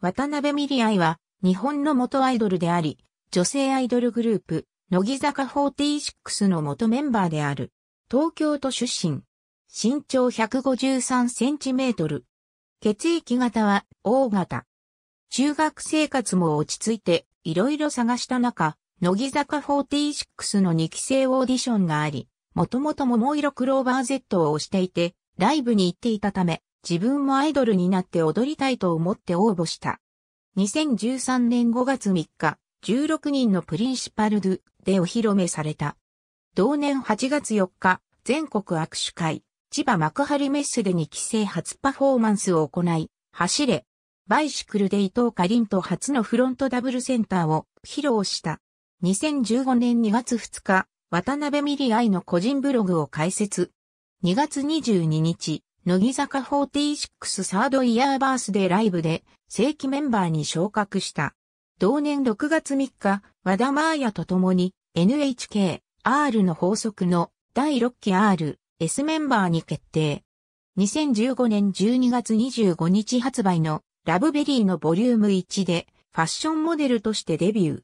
渡辺ミリアイは、日本の元アイドルであり、女性アイドルグループ、乃木坂46の元メンバーである。東京都出身。身長153センチメートル。血液型は O 型。中学生活も落ち着いて、いろいろ探した中、乃木坂46の2期生オーディションがあり、もともと桃色クローバー Z を推していて、ライブに行っていたため、自分もアイドルになって踊りたいと思って応募した。2013年5月3日、16人のプリンシパルドゥでお披露目された。同年8月4日、全国握手会、千葉幕張メッセでに帰省初パフォーマンスを行い、走れ、バイシクルで伊藤かりんと初のフロントダブルセンターを披露した。2015年2月2日、渡辺ミリアイの個人ブログを開設。2月22日、乃木坂46サードイヤーバースデーライブで正規メンバーに昇格した。同年6月3日、和田真也と共に NHK R の法則の第6期 R S メンバーに決定。2015年12月25日発売のラブベリーのボリューム1でファッションモデルとしてデビュー。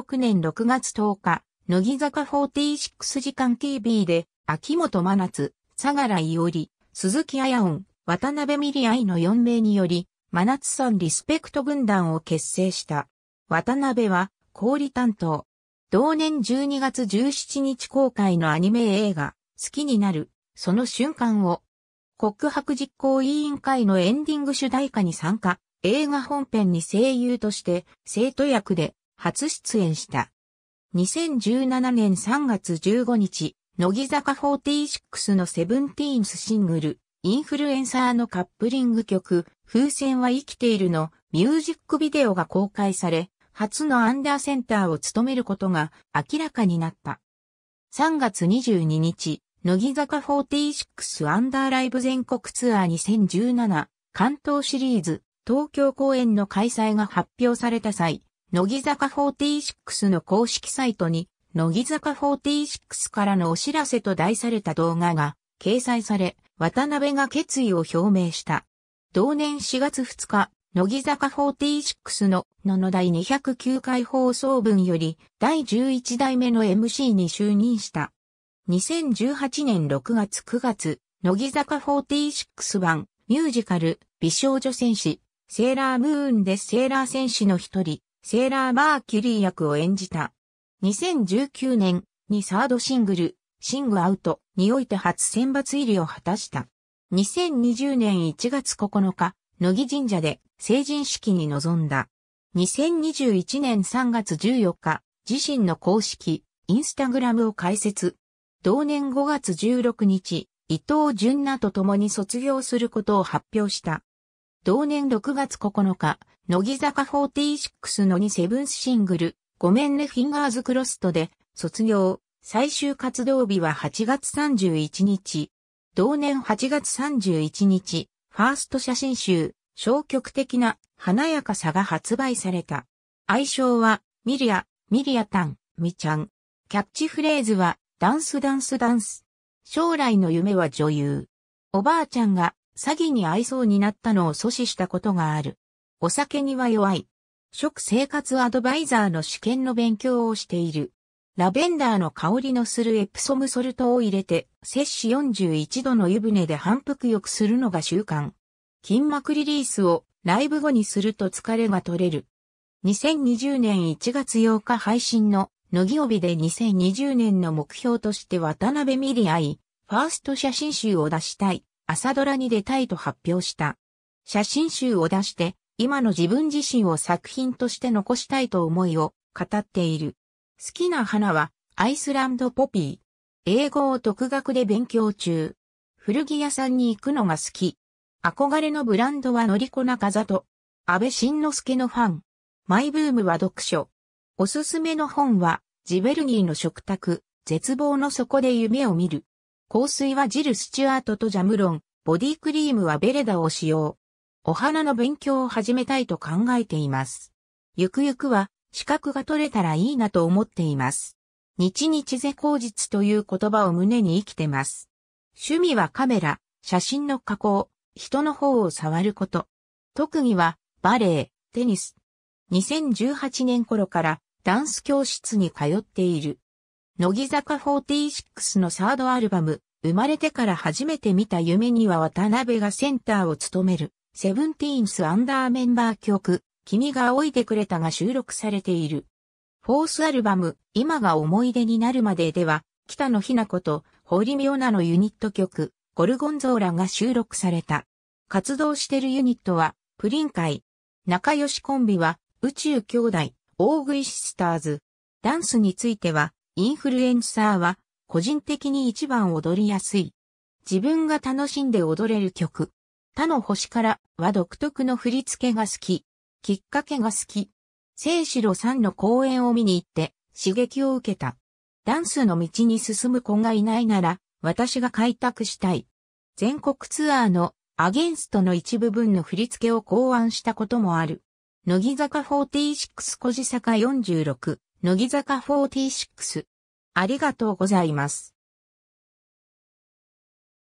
2016年6月10日、乃木坂46時間 TV で秋元真夏、相良伊織、鈴木彩音、渡辺美里愛の4名により、真夏さんリスペクト軍団を結成した。渡辺は、小売担当。同年12月17日公開のアニメ映画、好きになる、その瞬間を、告白実行委員会のエンディング主題歌に参加、映画本編に声優として、生徒役で、初出演した。2017年3月15日、乃木坂46のセブンティーンスシングル、インフルエンサーのカップリング曲、風船は生きているのミュージックビデオが公開され、初のアンダーセンターを務めることが明らかになった。3月22日、乃木坂46アンダーライブ全国ツアー2017関東シリーズ東京公演の開催が発表された際、乃木坂46の公式サイトに乃木坂46からのお知らせと題された動画が掲載され、渡辺が決意を表明した。同年4月2日、乃木坂46の野の第209回放送分より第11代目の MC に就任した。2018年6月9月、乃木坂46版ミュージカル美少女戦士セーラームーンでセーラー戦士の一人、セーラーマーキュリー役を演じた。2019年にサードシングル、シングアウトにおいて初選抜入りを果たした。2020年1月9日、野木神社で成人式に臨んだ。2021年3月14日、自身の公式、インスタグラムを開設。同年5月16日、伊藤純奈と共に卒業することを発表した。同年6月9日、乃木坂46の2セブンスシングル、ごめんねフィンガーズクロストで、卒業、最終活動日は8月31日。同年8月31日、ファースト写真集、消極的な華やかさが発売された。愛称は、ミリア、ミリアタン、ミちゃん。キャッチフレーズは、ダンスダンスダンス。将来の夢は女優。おばあちゃんが詐欺に会いそうになったのを阻止したことがある。お酒には弱い。食生活アドバイザーの試験の勉強をしている。ラベンダーの香りのするエプソムソルトを入れて、摂氏41度の湯船で反復浴するのが習慣。筋膜リリースをライブ後にすると疲れが取れる。2020年1月8日配信の乃木帯で2020年の目標として渡辺ミリアイ、ファースト写真集を出したい、朝ドラに出たいと発表した。写真集を出して今の自分自身を作品として残したいと思いを語っている。好きな花はアイスランドポピー。英語を独学で勉強中。古着屋さんに行くのが好き。憧れのブランドはのりこザト。安倍晋之助のファン。マイブームは読書。おすすめの本は、ジベルギーの食卓、絶望の底で夢を見る。香水はジル・スチュアートとジャムロン、ボディクリームはベレダを使用。お花の勉強を始めたいと考えています。ゆくゆくは資格が取れたらいいなと思っています。日日ぜ口実という言葉を胸に生きてます。趣味はカメラ、写真の加工、人の方を触ること。特技はバレエ、テニス。2018年頃からダンス教室に通っている。乃木坂46のサードアルバム、生まれてから初めて見た夢には渡辺がセンターを務めるセブンティーンスアンダーメンバー曲、君がおいてくれたが収録されている。フォースアルバム、今が思い出になるまででは、北野日な子とホーリミオナのユニット曲、ゴルゴンゾーラが収録された。活動してるユニットは、プリン会。仲良しコンビは、宇宙兄弟、大食いシスターズ。ダンスについては、インフルエンサーは、個人的に一番踊りやすい。自分が楽しんで踊れる曲。他の星からは独特の振り付けが好き。きっかけが好き。聖城さんの公演を見に行って刺激を受けた。ダンスの道に進む子がいないなら私が開拓したい。全国ツアーのアゲンストの一部分の振り付けを考案したこともある。乃木坂46小地坂46、乃木坂46。ありがとうございます。